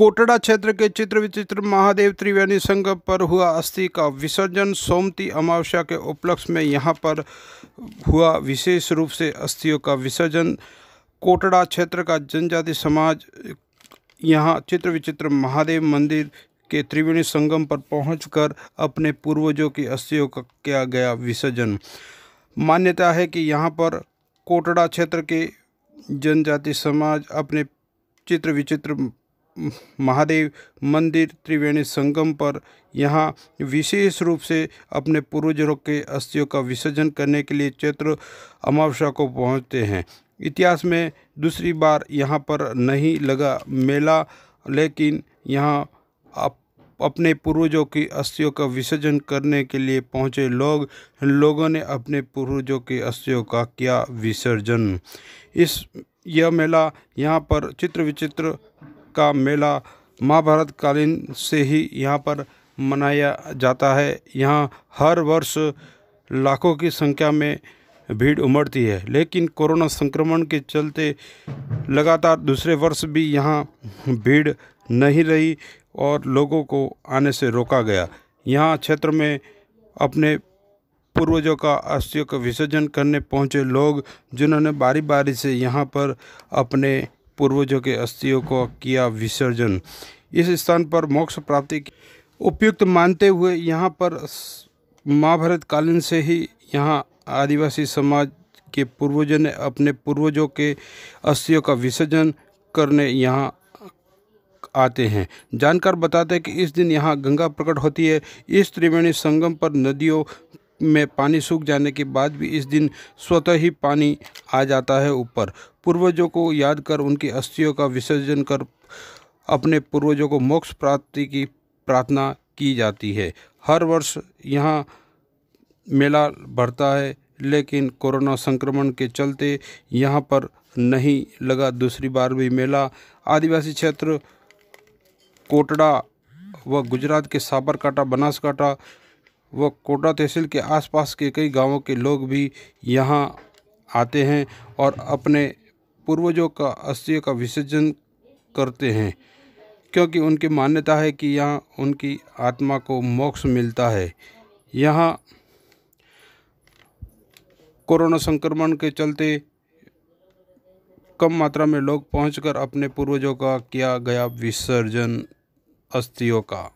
कोटड़ा क्षेत्र के चित्र विचित्र महादेव त्रिवेणी संघ पर हुआ अस्थि का विसर्जन सोमती अमावस्या के उपलक्ष्य में यहाँ पर हुआ विशेष रूप से अस्थियों का विसर्जन कोटड़ा क्षेत्र का जनजाति समाज यहाँ चित्र विचित्र महादेव मंदिर के त्रिवेणी संगम पर पहुंचकर अपने पूर्वजों की अस्थियों का किया गया विसर्जन मान्यता है कि यहाँ पर कोटड़ा क्षेत्र के जनजाति समाज अपने चित्र विचित्र महादेव मंदिर त्रिवेणी संगम पर यहाँ विशेष रूप से अपने पूर्वजों के अस्थियों का विसर्जन करने के लिए चैत्र अमावस्या को पहुँचते हैं इतिहास में दूसरी बार यहाँ पर नहीं लगा मेला लेकिन यहाँ अप, अपने पूर्वजों की अस्थियों का विसर्जन करने के लिए पहुँचे लोग लोगों ने अपने पूर्वजों की अस्थियों का किया विसर्जन इस यह मेला यहाँ पर चित्र विचित्र का मेला महाभारत कालीन से ही यहाँ पर मनाया जाता है यहाँ हर वर्ष लाखों की संख्या में भीड़ उमड़ती है लेकिन कोरोना संक्रमण के चलते लगातार दूसरे वर्ष भी यहाँ भीड़ नहीं रही और लोगों को आने से रोका गया यहाँ क्षेत्र में अपने पूर्वजों का अस्थियों का विसर्जन करने पहुँचे लोग जिन्होंने बारी बारी से यहाँ पर अपने पूर्वजों के अस्थियों को किया विसर्जन इस स्थान पर मोक्ष प्राप्ति उपयुक्त मानते हुए यहाँ पर महाभारत कालीन से ही यहाँ आदिवासी समाज के पूर्वजों ने अपने पूर्वजों के अस्थियों का विसर्जन करने यहाँ आते हैं जानकार बताते हैं कि इस दिन यहाँ गंगा प्रकट होती है इस त्रिवेणी संगम पर नदियों में पानी सूख जाने के बाद भी इस दिन स्वतः ही पानी आ जाता है ऊपर पूर्वजों को याद कर उनकी अस्थियों का विसर्जन कर अपने पूर्वजों को मोक्ष प्राप्ति की प्रार्थना की जाती है हर वर्ष यहाँ मेला बढ़ता है लेकिन कोरोना संक्रमण के चलते यहाँ पर नहीं लगा दूसरी बार भी मेला आदिवासी क्षेत्र कोटड़ा व गुजरात के साबरकांठा बनासकांठा व कोटा तहसील के आसपास के कई गांवों के लोग भी यहां आते हैं और अपने पूर्वजों का अस्थियों का विसर्जन करते हैं क्योंकि उनकी मान्यता है कि यहाँ उनकी आत्मा को मोक्ष मिलता है यहाँ कोरोना संक्रमण के चलते कम मात्रा में लोग पहुंचकर अपने पूर्वजों का किया गया विसर्जन अस्थियों का